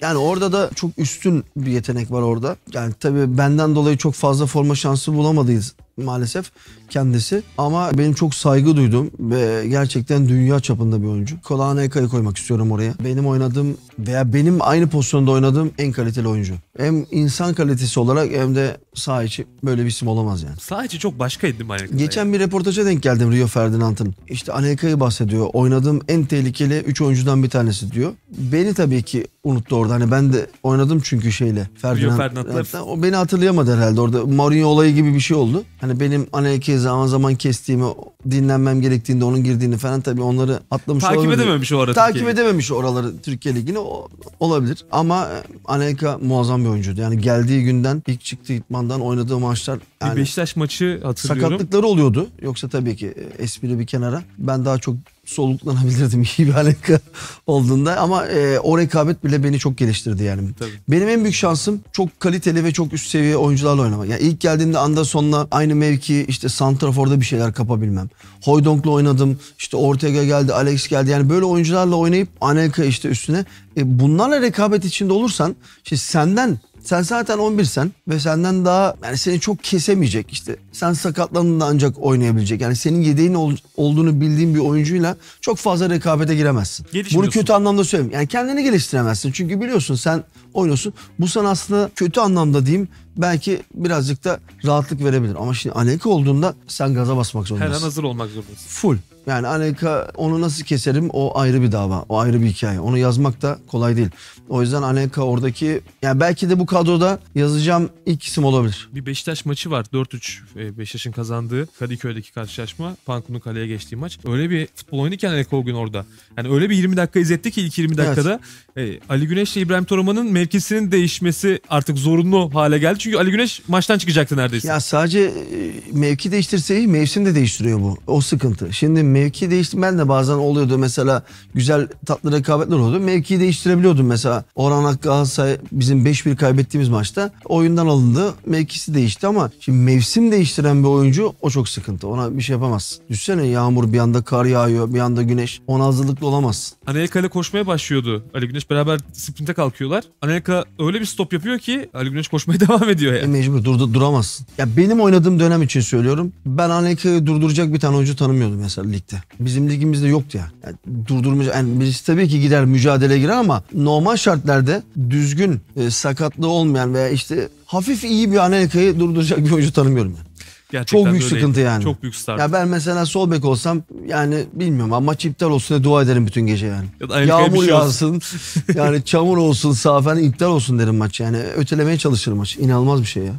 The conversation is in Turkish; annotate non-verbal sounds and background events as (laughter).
Yani orada da çok üstün bir yetenek var orada. Yani tabii benden dolayı çok fazla forma şansı bulamadıyız maalesef kendisi. Ama benim çok saygı duyduğum ve gerçekten dünya çapında bir oyuncu. Kolağına Eka'yı koymak istiyorum oraya. Benim oynadığım veya benim aynı pozisyonda oynadığım en kaliteli oyuncu. Hem insan kalitesi olarak hem de sağ içi böyle bir isim olamaz yani. Sağ içi çok başkaydı değil mi Geçen bir reportaja denk geldim Rio Ferdinand'ın. İşte Anelka'yı bahsediyor. Oynadığım en tehlikeli 3 oyuncudan bir tanesi diyor. Beni tabii ki unuttu orada. Hani ben de oynadım çünkü şeyle. Ferdinand. Rio Ferdinand'la. O beni hatırlayamadı herhalde orada. Mourinho olayı gibi bir şey oldu. Hani benim anelkeyi zaman zaman kestiğimi dinlenmem gerektiğinde onun girdiğini falan tabii onları atlamış Takip olabilir. edememiş o ara Takip Türkiye edememiş oraları Türkiye Ligi'ni olabilir. Ama e, Anelka muazzam bir oyuncuydu. Yani geldiği günden ilk çıktığı itmandan oynadığı maçlar Bir Beşiktaş maçı hatırlıyorum. sakatlıkları oluyordu. Yoksa tabii ki e, espri bir kenara. Ben daha çok soluklanabilirdim (laughs) iyi bir Anelka olduğunda ama e, o rekabet bile beni çok geliştirdi yani. Tabii. Benim en büyük şansım çok kaliteli ve çok üst seviye oyuncularla oynamak. Yani ilk geldiğimde Anderson'la aynı mevki işte Santrafor'da bir şeyler kapabilmem oynadım. Hoydonk'la oynadım. İşte Ortega geldi, Alex geldi. Yani böyle oyuncularla oynayıp Anelka işte üstüne. E bunlarla rekabet içinde olursan işte senden sen zaten 11'sen ve senden daha yani seni çok kesemeyecek işte. Sen sakatlandığında ancak oynayabilecek. Yani senin yedeğin ol, olduğunu bildiğin bir oyuncuyla çok fazla rekabete giremezsin. Bunu kötü anlamda söyleyeyim. Yani kendini geliştiremezsin. Çünkü biliyorsun sen oynuyorsun. Bu sana aslında kötü anlamda diyeyim belki birazcık da rahatlık verebilir. Ama şimdi Anelka olduğunda sen gaza basmak zorundasın. Her an hazır olmak zorundasın. Full. Yani Aneka onu nasıl keserim o ayrı bir dava. O ayrı bir hikaye. Onu yazmak da kolay değil. O yüzden Aneka oradaki yani belki de bu kadroda yazacağım ilk isim olabilir. Bir Beşiktaş maçı var. 4-3 e, Beşiktaş'ın kazandığı Kadıköy'deki karşılaşma. Pankun'un kaleye geçtiği maç. Öyle bir futbol oynadık yani o gün orada. Yani öyle bir 20 dakika izletti ki ilk 20 dakikada. Evet. E, Ali Güneş ile İbrahim Toraman'ın mevkisinin değişmesi artık zorunlu hale geldi. Çünkü Ali Güneş maçtan çıkacaktı neredeyse. Ya sadece e, mevki değiştirseyi mevsim de değiştiriyor bu. O sıkıntı. Şimdi mevki değiştim Ben de bazen oluyordu mesela güzel tatlı rekabetler oldu. Mevkiyi değiştirebiliyordum mesela. Orhan Hakkı Galatasaray bizim 5-1 kaybettiğimiz maçta oyundan alındı. Mevkisi değişti ama şimdi mevsim değiştiren bir oyuncu o çok sıkıntı. Ona bir şey yapamaz Düşsene yağmur bir anda kar yağıyor bir anda güneş. Ona hazırlıklı olamaz Anelka ile koşmaya başlıyordu. Ali Güneş beraber sprinte kalkıyorlar. Anelka öyle bir stop yapıyor ki Ali Güneş koşmaya (laughs) devam ediyor yani. E mecbur durdu duramazsın. Ya benim oynadığım dönem için söylüyorum. Ben Anelka'yı durduracak bir tane oyuncu tanımıyordum mesela ligde. Bizim ligimizde yoktu yani. yani durdurmayacak. Yani birisi tabii ki gider mücadele girer ama normal şartlarda düzgün e, sakatlığı olmayan veya işte hafif iyi bir Anelka'yı durduracak bir oyuncu tanımıyorum yani. Gerçekten çok büyük öyleydi. sıkıntı yani. Çok büyük start. Ya ben mesela sol bek olsam yani bilmiyorum ama maç iptal olsun diye dua ederim bütün gece yani. Ya Yağmur şey yağsın. yani çamur olsun, safen iptal olsun derim maç yani. Ötelemeye çalışırım maç. İnanılmaz bir şey ya.